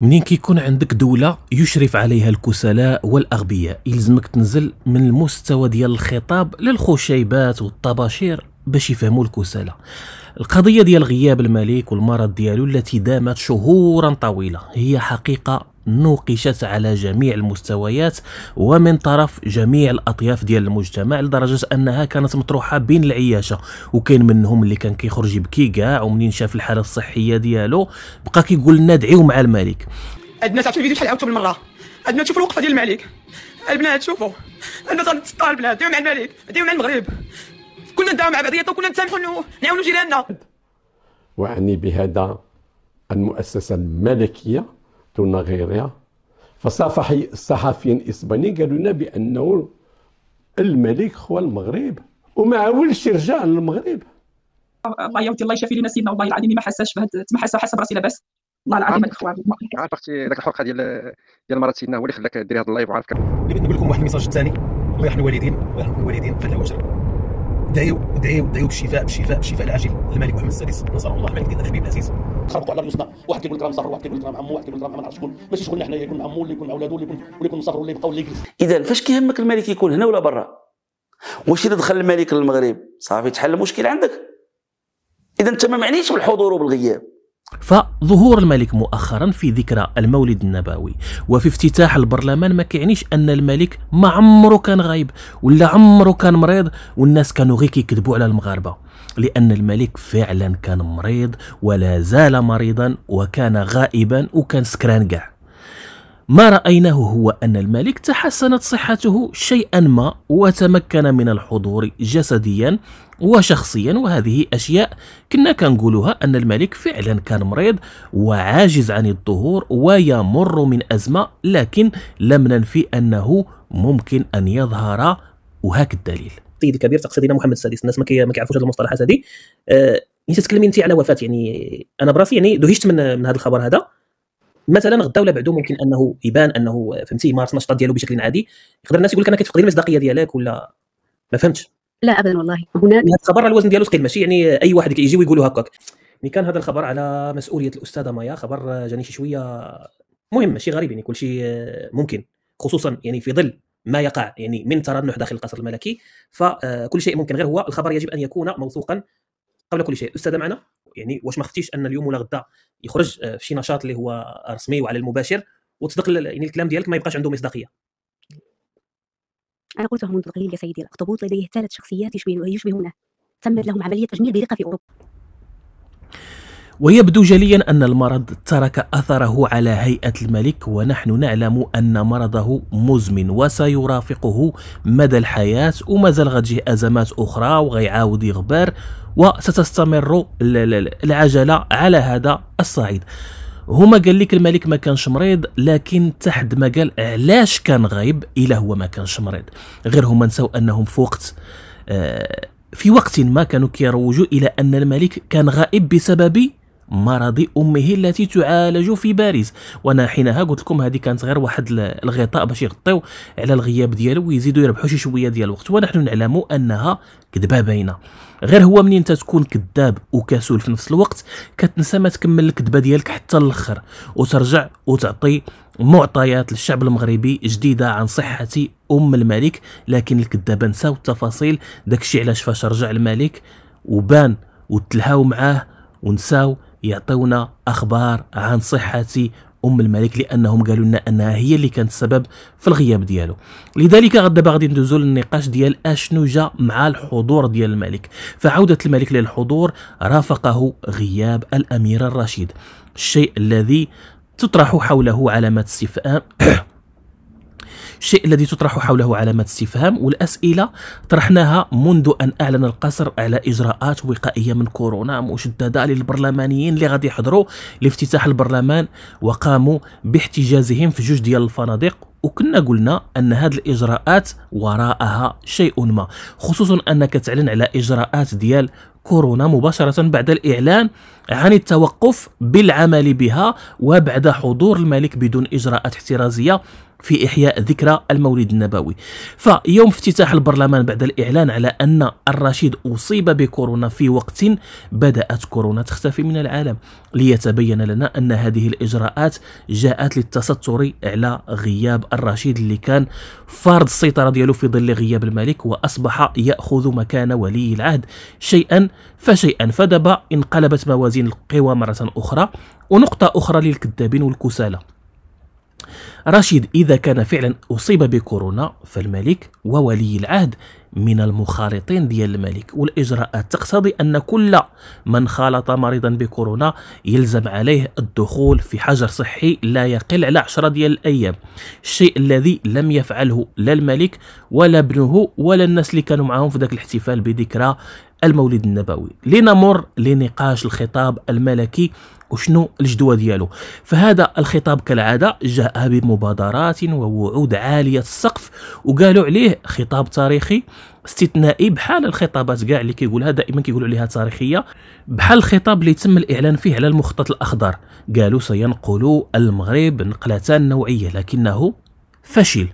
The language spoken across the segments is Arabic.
منين كيكون عندك دولة يشرف عليها الكسلاء والأغبياء يلزمك تنزل من المستوى ديال الخطاب للخشيبات والطباشير باش يفهموا الكسالى القضية ديال غياب الملك والمرض ديالو التي دامت شهورا طويلة هي حقيقة نوقشت على جميع المستويات ومن طرف جميع الاطياف ديال المجتمع لدرجه انها كانت مطروحه بين العياشه وكاين منهم اللي كان كيخرج يبكي كاع ومنين شاف الحاله الصحيه ديالو بقى كيقول لنا دعيو مع الملك عندنا تعرف الفيديو شحال عاودتو بالمره عندنا تشوفوا الوقفه ديال الملك البنات شوفوا البنات غنتسطى البنات دعيو مع الملك دعيو مع المغرب كنا نداو مع بعضياتنا وكنا نسامحوا نعاونوا جيراننا واعني بهذا المؤسسه الملكيه تونة غيرها الصحفيين الاسبانيين قالوا لنا بانه الملك هو المغرب وما عاولش يرجع للمغرب الله يا الله يشافي لنا سيدنا والله العظيم ما حساش بهذا ما حس حس براسي لاباس والله العظيم الاخوان عارف اختي ذاك الحرقه ديال ديال مرات سيدنا هو اللي خلاك دير هذا اللايف وعارفك بغيت نقول لكم واحد الميساج الثاني الله يرحم الوالدين الله يرحم الوالدين فلا وجر دعيو دعيو دعيو بالشفاء بالشفاء بالشفاء العاجل الملك محمد السادس نصره الله الملك ديالنا الحبيب العزيز تخربطوا على راسنا واحد كيقول لك راه مسافر واحد كيقول لك راه عمو واحد كيقول لك راه ما نعرفش شكون ماشي شغلنا حنايا يكون عمو اللي يكون مع ولادو اللي يكون اللي يكون مسافر واللي يبقى واللي يجلس اذا فاش كيهمك الملك يكون هنا ولا برا واش اذا دخل الملك للمغرب صافي تحل المشكل عندك اذا انت ما معنيش بالحضور وبالغياب فظهور الملك مؤخرا في ذكرى المولد النبوي وفي افتتاح البرلمان ما كيعنيش ان الملك ما عمره كان غايب ولا عمره كان مريض والناس كانوا غير كيكذبوا على المغاربه لان الملك فعلا كان مريض ولا زال مريضا وكان غائبا وكان سكران كاع ما رأيناه هو أن الملك تحسنت صحته شيئا ما وتمكن من الحضور جسديا وشخصيا وهذه أشياء كنا كنقولها أن الملك فعلا كان مريض وعاجز عن الظهور ويمر من أزمة لكن لم ننفي أنه ممكن أن يظهر وهاك الدليل السيد الكبير تقصدين محمد السادس الناس ما كيعرفوش هذه المصطلحات هذه انت تتكلمي انت على وفاه يعني انا براسي يعني دهشت من من هذا الخبر هذا مثلا غدا ولا بعده ممكن انه يبان انه فهمتي مارس النشاط ديالو بشكل عادي يقدر الناس يقول لك انا كتفقد المصداقيه ديالك ولا ما فهمتش لا ابدا والله هناك الخبر الوزن ديالو ثقيل ماشي يعني اي واحد كيجي ويقولوا هكاك ملي يعني كان هذا الخبر على مسؤوليه الاستاذه مايا خبر جاني شي شويه مهم ماشي غريب يعني كل شيء ممكن خصوصا يعني في ظل ما يقع يعني من ترنح داخل القصر الملكي فكل شيء ممكن غير هو الخبر يجب ان يكون موثوقا قبل كل شيء استاذه معنا يعني واش ما خفتيش ان اليوم ولا غدا يخرج آه، في شي نشاط اللي هو رسمي وعلى المباشر وتصدق يعني الكلام ديالك ما يبقاش عنده مصداقيه انا قلتها منذ قليل يا سيدي الاخطبوط لديه ثلاث شخصيات يشبهونه تمت لهم عمليه تجميل برقه في اوروبا ويبدو جليا أن المرض ترك أثره على هيئة الملك ونحن نعلم أن مرضه مزمن وسيرافقه مدى الحياة ومازال غتجيه أزمات أخرى وغيعاود يغبر وستستمر العجله على هذا الصعيد هما قال لك الملك ما كانش مريض لكن تحد ما قال علاش كان غايب الا هو ما كانش مريض غير هما نساو انهم في وقت آه، في وقت ما كانوا كيروجوا الى ان الملك كان غائب بسبب مرض امه التي تعالج في باريس وانا حينها قلت لكم هذه كانت غير واحد الغطاء باش يغطيو على الغياب ديالو ويزيدوا يربحوا شي شويه ديال الوقت ونحن نعلم انها كذبه باينه غير هو منين تكون كذاب وكسول في نفس الوقت كتنسى ما تكمل الكذبه ديالك حتى الاخر وترجع وتعطي معطيات للشعب المغربي جديده عن صحه ام الملك لكن الكذابه نساو التفاصيل داكشي علاش فاش رجع الملك وبان وتلهاو معاه ونساو يعطونا أخبار عن صحة ام الملك لانهم قالوا لنا انها هي اللي كانت السبب في الغياب ديالو لذلك غدا باغي ندوزو للنقاش ديال اشنو جا مع الحضور ديال الملك فعوده الملك للحضور رافقه غياب الامير الرشيد الشيء الذي تطرح حوله علامات استفهام الشيء الذي تطرح حوله علامات استفهام والأسئلة طرحناها منذ أن أعلن القصر على إجراءات وقائية من كورونا مشددة للبرلمانيين اللي غادي يحضروا لافتتاح البرلمان وقاموا باحتجازهم في جوج ديال الفنادق وكنا قلنا ان هذه الاجراءات وراءها شيء ما خصوصا انك تعلن على اجراءات ديال كورونا مباشره بعد الاعلان عن التوقف بالعمل بها وبعد حضور الملك بدون اجراءات احترازيه في إحياء ذكرى المولد النبوي فيوم افتتاح البرلمان بعد الإعلان على أن الرشيد أصيب بكورونا في وقت بدأت كورونا تختفي من العالم ليتبين لنا أن هذه الإجراءات جاءت للتستر على غياب الرشيد اللي كان فارض السيطرة ديالو في ظل غياب الملك وأصبح يأخذ مكان ولي العهد شيئا فشيئا فدبا انقلبت موازين القوى مرة أخرى ونقطة أخرى للكذابين والكسالى رشيد إذا كان فعلا أصيب بكورونا فالملك وولي العهد من المخالطين ديال الملك والإجراءات تقتضي أن كل من خالط مريضا بكورونا يلزم عليه الدخول في حجر صحي لا يقل على عشرة ديال الأيام الشيء الذي لم يفعله لا الملك ولا ابنه ولا الناس اللي كانوا معهم في ذاك الاحتفال بذكرى المولد النبوي لنمر لنقاش الخطاب الملكي وشنو الجدوى ديالو فهذا الخطاب كالعادة جاء بمبادرات ووعود عالية السقف وقالوا عليه خطاب تاريخي استثنائي بحال الخطابات كاع اللي كيقولها دائما كيقولوا عليها تاريخيه بحال الخطاب اللي تم الاعلان فيه على المخطط الاخضر قالوا سينقل المغرب نقله نوعيه لكنه فشل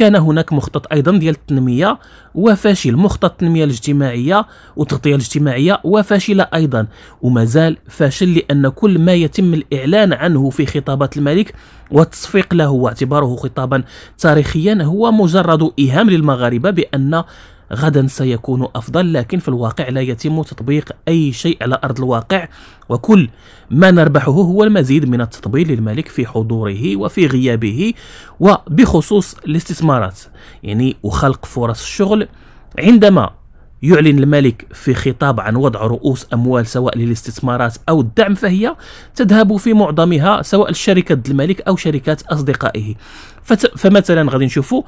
كان هناك مخطط ايضا ديال التنميه وفاشل مخطط التنميه الاجتماعيه والتغطيه الاجتماعيه وفاشله ايضا ومازال فاشل لان كل ما يتم الاعلان عنه في خطابات الملك والتصفيق له واعتباره خطابا تاريخيا هو مجرد ايهام للمغاربه بان غدا سيكون أفضل لكن في الواقع لا يتم تطبيق أي شيء على أرض الواقع وكل ما نربحه هو المزيد من التطبيل للملك في حضوره وفي غيابه وبخصوص الاستثمارات يعني وخلق فرص الشغل عندما يعلن الملك في خطاب عن وضع رؤوس أموال سواء للاستثمارات أو الدعم فهي تذهب في معظمها سواء لشركة الملك أو شركات أصدقائه فمثلا غادي نشوفوا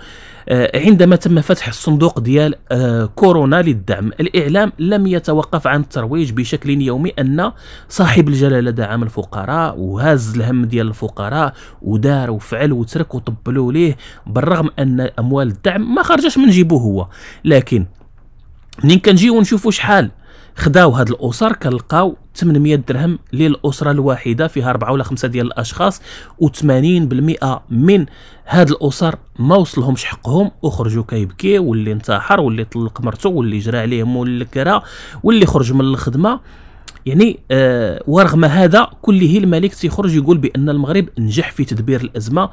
آه، عندما تم فتح الصندوق ديال آه، كورونا للدعم الإعلام لم يتوقف عن الترويج بشكل يومي أن صاحب الجلالة دعم الفقراء وهز الهم ديال الفقراء ودار وفعل وترك وطبلوا ليه بالرغم أن أموال الدعم ما خرجش من جيبه هو لكن منين كنجيو نشوفوا شحال خداو هاد الاسر كنلقاو 800 درهم للاسره الواحده فيها اربعه ولا خمسه ديال الاشخاص و80% من هاد الاسر ما وصلهمش حقهم وخرجوا كيبكي واللي انتحر واللي طلق مرته واللي جرى عليه مول الكرا واللي خرج من الخدمه يعني آه ورغم هذا كله الملك تيخرج يقول بان المغرب نجح في تدبير الازمه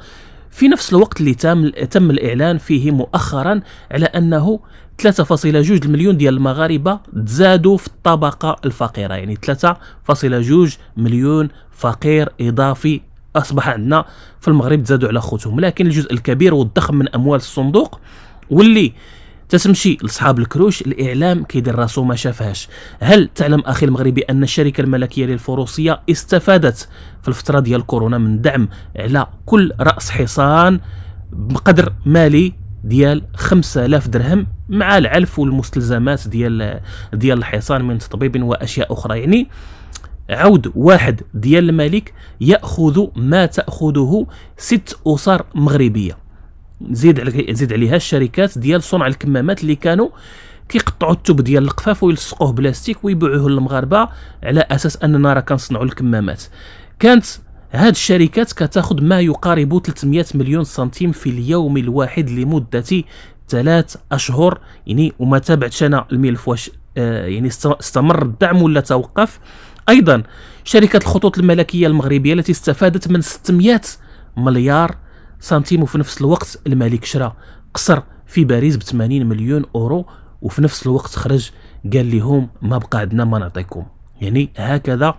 في نفس الوقت اللي تم تم الاعلان فيه مؤخرا على انه 3.2 مليون ديال المغاربه تزادوا في الطبقه الفقيره يعني 3.2 مليون فقير اضافي اصبح عندنا في المغرب تزادوا على خوتهم لكن الجزء الكبير والضخم من اموال الصندوق واللي تتمشي لصحاب الكروش الاعلام كيدير راسو ما شافهاش هل تعلم اخي المغربي ان الشركه الملكيه للفروسيه استفادت في الفتره ديال كورونا من دعم على كل راس حصان بقدر مالي ديال 5000 درهم مع العلف والمستلزمات ديال ديال الحصان من تطبيب واشياء اخرى يعني عود واحد ديال الملك ياخذ ما تاخذه ست اسر مغربيه نزيد على زيد عليها الشركات ديال صنع الكمامات اللي كانوا كيقطعوا التوب ديال القفاف ويلصقوه بلاستيك ويبيعوه للمغاربه على اساس اننا راه كنصنعوا الكمامات كانت هاد الشركات كتاخذ ما يقارب 300 مليون سنتيم في اليوم الواحد لمده ثلاث اشهر يعني وما تابعتش انا الملف واش آه يعني استمر الدعم ولا توقف ايضا شركه الخطوط الملكيه المغربيه التي استفادت من 600 مليار سنتيم وفي نفس الوقت الملك شرى قصر في باريس ب 80 مليون اورو وفي نفس الوقت خرج قال لهم ما بقى عندنا ما نعطيكم يعني هكذا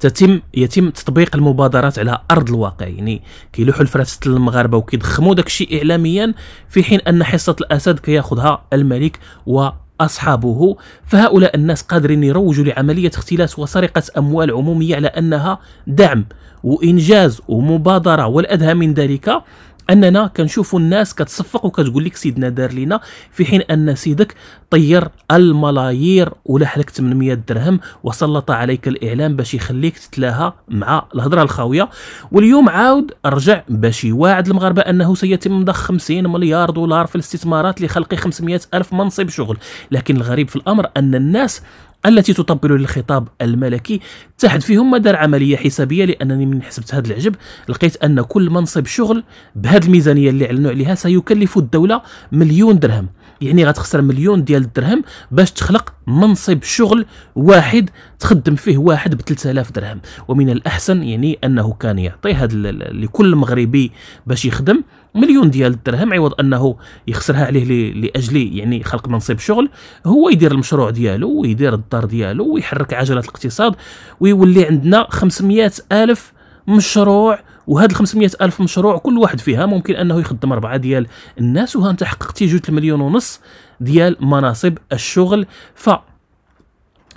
تتم يتم تطبيق المبادرات على ارض الواقع يعني كيلوحوا الفراسات المغاربه وكيضخموا داكشي اعلاميا في حين ان حصه الاسد كياخذها الملك و أصحابه فهؤلاء الناس قادرين يروجوا لعملية اختلاس وسرقة أموال عمومية على أنها دعم وإنجاز ومبادرة والأدهى من ذلك اننا كنشوفوا الناس كتصفق وكتقول لك سيدنا دار لنا في حين ان سيدك طير الملايير ولا حلك 800 درهم وسلط عليك الاعلام باش يخليك تتلاها مع الهضره الخاويه واليوم عاود رجع باش يواعد المغاربه انه سيتم ضخ 50 مليار دولار في الاستثمارات لخلق 500 الف منصب شغل لكن الغريب في الامر ان الناس التي تطبل للخطاب الملكي تحت فيهم ما دار عمليه حسابيه لانني من حسبت هذا العجب لقيت ان كل منصب شغل بهذه الميزانيه اللي اعلنوا عليها سيكلف الدوله مليون درهم يعني غتخسر مليون ديال الدرهم باش تخلق منصب شغل واحد تخدم فيه واحد ب 3000 درهم ومن الاحسن يعني انه كان يعطي هذا لكل مغربي باش يخدم مليون ديال الدرهم عوض انه يخسرها عليه لاجل يعني خلق منصب شغل هو يدير المشروع ديالو ويدير الدار ديالو ويحرك عجله الاقتصاد ويولي عندنا 500 الف مشروع وهاد ال 500 الف مشروع كل واحد فيها ممكن انه يخدم اربعه ديال الناس وها انت حققتي جوج المليون ونص ديال مناصب الشغل ف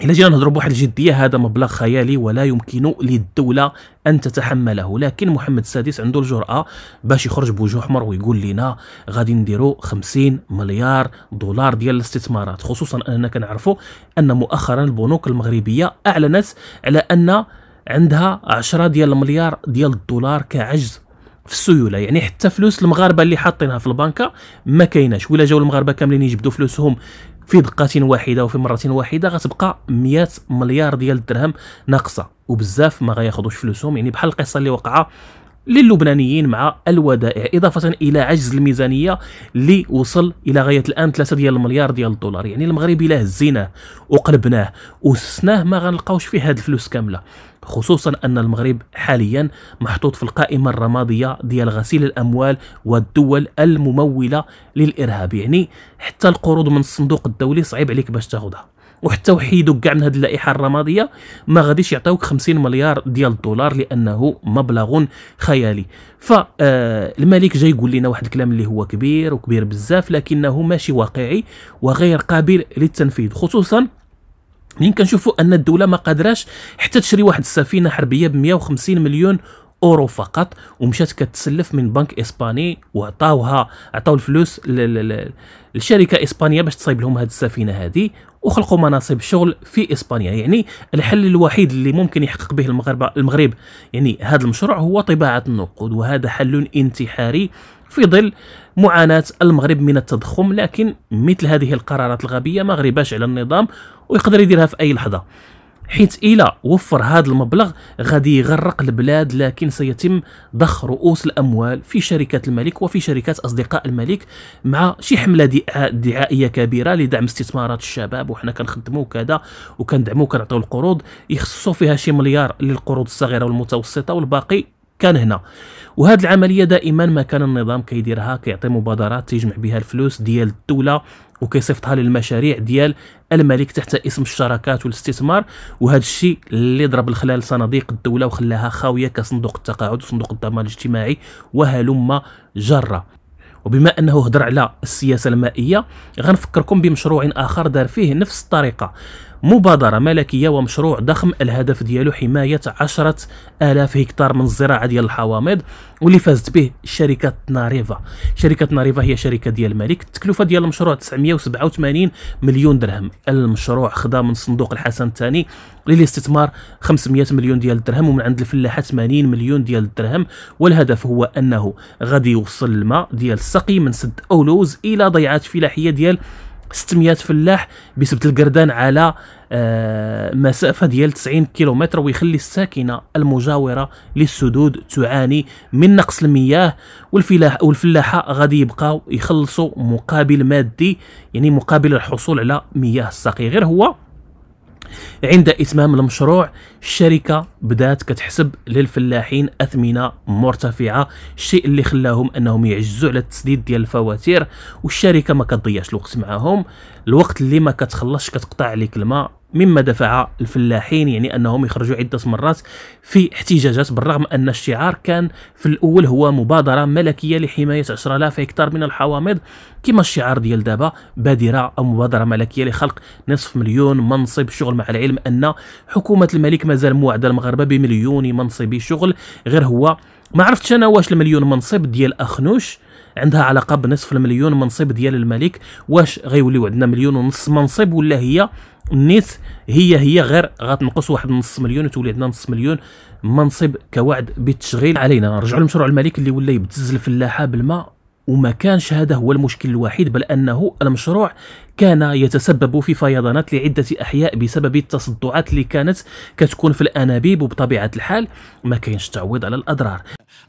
إلا جينا نهضروا بواحد الجدية هذا مبلغ خيالي ولا يمكن للدولة أن تتحمله لكن محمد السادس عنده الجرأة باش يخرج بوجه أحمر ويقول لنا غادي نديروا 50 مليار دولار ديال الاستثمارات خصوصا أننا كنعرفوا أن مؤخرا البنوك المغربية أعلنت على أن عندها 10 ديال المليار ديال الدولار كعجز في السيوله يعني حتى فلوس المغاربه اللي حاطينها في البنكه ما كايناش ولا جاوا المغاربه كاملين يجبدوا فلوسهم في دقة واحدة وفي مرة واحدة غتبقى 100 مليار ديال الدرهم ناقصة وبزاف ما غياخذوش فلوسهم يعني بحال القصة اللي وقع للبنانيين مع الودائع إضافة إلى عجز الميزانية اللي وصل إلى غاية الآن 3 ديال المليار ديال الدولار يعني المغرب إلا هزيناه وقلبناه وسناه ما غنلقاوش فيه هاد الفلوس كاملة خصوصا أن المغرب حاليا محطوط في القائمة الرمادية ديال غسيل الأموال والدول الممولة للإرهاب يعني حتى القروض من الصندوق الدولي صعيب عليك باش تاخدها وحتى وحيدوا كاع من هذه اللائحه الرماديه ما غاديش يعطيوك 50 مليار ديال الدولار لانه مبلغ خيالي فالملك آه، جاي يقول لنا واحد الكلام اللي هو كبير وكبير بزاف لكنه ماشي واقعي وغير قابل للتنفيذ خصوصا ملي كنشوفوا ان الدوله ما قادراش حتى تشري واحد السفينه حربيه ب 150 مليون اورو فقط ومشات كتسلف من بنك اسباني وعطاوها عطاو الفلوس لشركه اسبانيه باش تصايب لهم هذه السفينه هذه وخلقوا مناصب شغل في اسبانيا يعني الحل الوحيد اللي ممكن يحقق به المغرب المغرب يعني هذا المشروع هو طباعه النقود وهذا حل انتحاري في ظل معاناة المغرب من التضخم لكن مثل هذه القرارات الغبية ما غرباش على النظام ويقدر يديرها في أي لحظة حيث إلى وفر هذا المبلغ غادي يغرق البلاد لكن سيتم ضخ رؤوس الأموال في شركات الملك وفي شركات أصدقاء الملك مع شي حملة دعائية كبيرة لدعم استثمارات الشباب وحنا كنخدموا كذا وكندعموا وكنعطيو القروض يخصصوا فيها شي مليار للقروض الصغيرة والمتوسطة والباقي كان هنا وهذه العمليه دائما ما كان النظام كيديرها كيعطي مبادرات تجمع بها الفلوس ديال الدوله وكيصيفطها للمشاريع ديال الملك تحت اسم الشراكات والاستثمار وهذا الشيء اللي ضرب الخلال صناديق الدوله وخلاها خاويه كصندوق التقاعد وصندوق الضمان الاجتماعي وهلم جره وبما انه هضر على السياسه المائيه غنفكركم بمشروع اخر دار فيه نفس الطريقه مبادرة ملكية ومشروع ضخم الهدف ديالو حماية عشرة آلاف هكتار من الزراعة ديال الحوامض واللي فازت به شركة ناريفا شركة ناريفا هي شركة ديال الملك التكلفة ديال المشروع 987 مليون درهم المشروع خدا من صندوق الحسن الثاني للاستثمار 500 مليون ديال الدرهم ومن عند الفلاحة 80 مليون ديال الدرهم والهدف هو أنه غادي يوصل الماء ديال السقي من سد أولوز إلى ضيعات فلاحية ديال 600 فلاح بسبت القردان على آه، مسافه ديال 90 كيلومتر ويخلي الساكنه المجاوره للسدود تعاني من نقص المياه والفلاح والفلاحه غادي يبقاو يخلصوا مقابل مادي يعني مقابل الحصول على مياه السقي غير هو عند إتمام المشروع الشركة بدات كتحسب للفلاحين أثمنة مرتفعة الشيء اللي خلاهم أنهم يعجزوا على التسديد ديال الفواتير والشركة ما كتضيعش الوقت معاهم الوقت اللي ما كتخلصش كتقطع عليك الماء مما دفع الفلاحين يعني انهم يخرجوا عده مرات في احتجاجات بالرغم ان الشعار كان في الاول هو مبادره ملكيه لحمايه 10000 هكتار من الحوامض كما الشعار ديال دابا بادره او مبادره ملكيه لخلق نصف مليون منصب شغل مع العلم ان حكومه الملك مازال موعده المغاربه بمليون منصب شغل غير هو ما عرفتش انا واش المليون منصب ديال اخنوش عندها علاقه بنصف المليون منصب ديال الملك واش غيوليو عندنا مليون ونص منصب ولا هي نيت هي هي غير غتنقص واحد نص مليون وتولي عندنا نص مليون منصب كوعد بالتشغيل علينا نرجعوا لمشروع الملك اللي ولا يبتز الفلاحه بالماء وما كانش هذا هو المشكل الوحيد بل انه المشروع كان يتسبب في فيضانات لعدة أحياء بسبب التصدعات اللي كانت كتكون في الأنابيب وبطبيعة الحال ما كاينش تعويض على الأضرار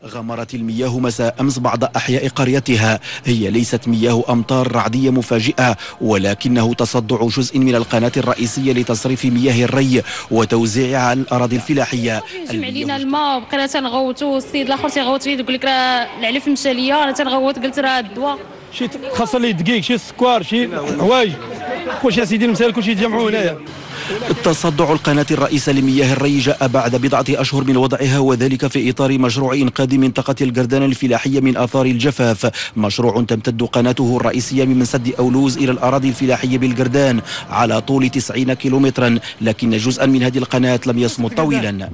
غمرت المياه مساء أمس بعض أحياء قريتها هي ليست مياه أمطار رعدية مفاجئة ولكنه تصدع جزء من القناة الرئيسية لتصريف مياه الري وتوزيعها على الأراضي الفلاحية جمع لينا الماء بقينا تنغوتو السيد الآخر تيغوت فيه يقول لك راه العلف مشى ليا أنا تنغوت قلت راه الدواء شي خاصه لي دقيق شي سكر شي حوايج كلشي اسيدي المسائل كلشي يتجمعوا هنايا تصدع القناة الرئيسة لمياه الري جاء بعد بضعة أشهر من وضعها وذلك في إطار مشروع إنقاذ منطقة الجردان الفلاحية من آثار الجفاف مشروع تمتد قناته الرئيسية من سد أولوز إلى الأراضي الفلاحية بالجردان على طول 90 كيلومترا لكن جزءا من هذه القناة لم يصمد طويلا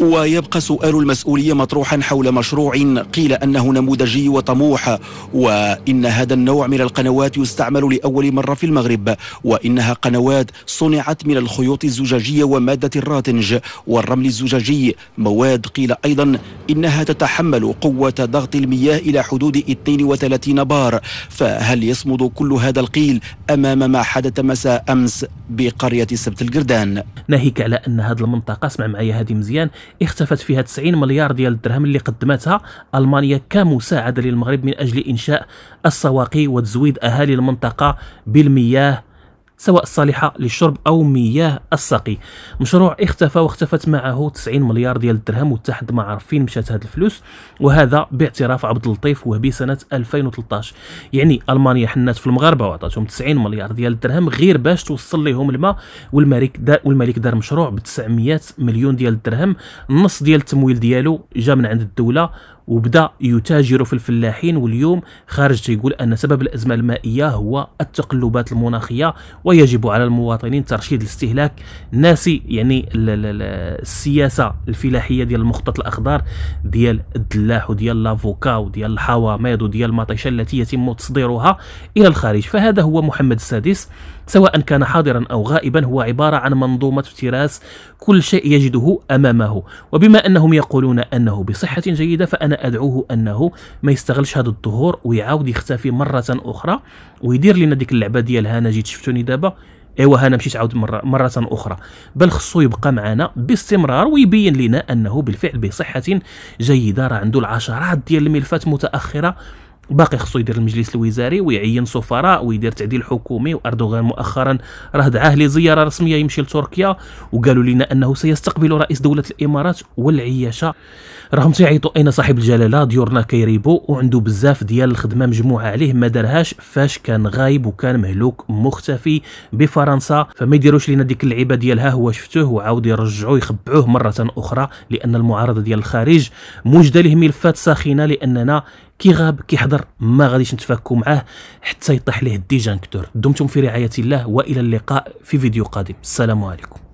ويبقى سؤال المسؤولية مطروحا حول مشروع قيل أنه نموذجي وطموح وإن هذا النوع من القنوات يستعمل لأول مرة في المغرب وإنها قنوات صنعت من الخيوط الزجاجية ومادة الراتنج والرمل الزجاجي مواد قيل أيضا إنها تتحمل قوة ضغط المياه إلى حدود 32 بار فهل يصمد كل هذا القيل أمام ما حدث مساء أمس بقرية سبت القردان ناهيك على أن هذه المنطقة اسمع معي هذه مزيان اختفت فيها 90 مليار ديال الدرهم اللي قدمتها ألمانيا كمساعدة للمغرب من أجل إنشاء السواقي وتزويد أهالي المنطقة بالمياه سواء الصالحة للشرب أو مياه السقي مشروع اختفى واختفت معه 90 مليار ديال الدرهم وتحد ما عارفين مشات هاد الفلوس وهذا باعتراف عبد اللطيف وهبي سنة 2013 يعني ألمانيا حنات في المغاربة وعطاتهم 90 مليار ديال الدرهم غير باش توصل لهم الماء والملك دا والملك دار مشروع ب 900 مليون ديال الدرهم النص ديال التمويل ديالو جا من عند الدولة وبدا يتاجر في الفلاحين واليوم خارج تيقول ان سبب الازمه المائيه هو التقلبات المناخيه ويجب على المواطنين ترشيد الاستهلاك ناسي يعني السياسه الفلاحيه ديال المخطط الاخضر ديال الدلاح وديال لافوكا وديال الحواميض وديال المطيشه التي يتم تصديرها الى الخارج فهذا هو محمد السادس سواء كان حاضرا أو غائبا هو عبارة عن منظومة افتراس كل شيء يجده أمامه وبما أنهم يقولون أنه بصحة جيدة فأنا أدعوه أنه ما يستغلش هذا الظهور ويعاود يختفي مرة أخرى ويدير لنا ديك اللعبة ديال هانا جيت شفتوني دابا ايوا انا مشيت عاود مره مره اخرى بل خصو يبقى معنا باستمرار ويبين لنا انه بالفعل بصحه جيده راه عنده العشرات ديال الملفات متاخره باقي خصو يدير المجلس الوزاري ويعين سفراء ويدير تعديل حكومي واردوغان مؤخرا راه دعاه لزياره رسميه يمشي لتركيا وقالوا لنا انه سيستقبل رئيس دوله الامارات والعياشه راهم تيعيطوا اين صاحب الجلاله ديورنا كيريبو وعنده بزاف ديال الخدمه مجموعه عليه ما دارهاش فاش كان غايب وكان مهلوك مختفي بفرنسا فما يديروش لنا ديك اللعيبه ديالها هو شفتوه وعاود يرجعوه يخبعوه مره اخرى لان المعارضه ديال الخارج موجده ليه ملفات ساخنه لاننا كيغاب كيحضر ما غاديش نتفاكوا معاه حتى يطيح ليه الديجانكتور دمتم في رعايه الله والى اللقاء في فيديو قادم السلام عليكم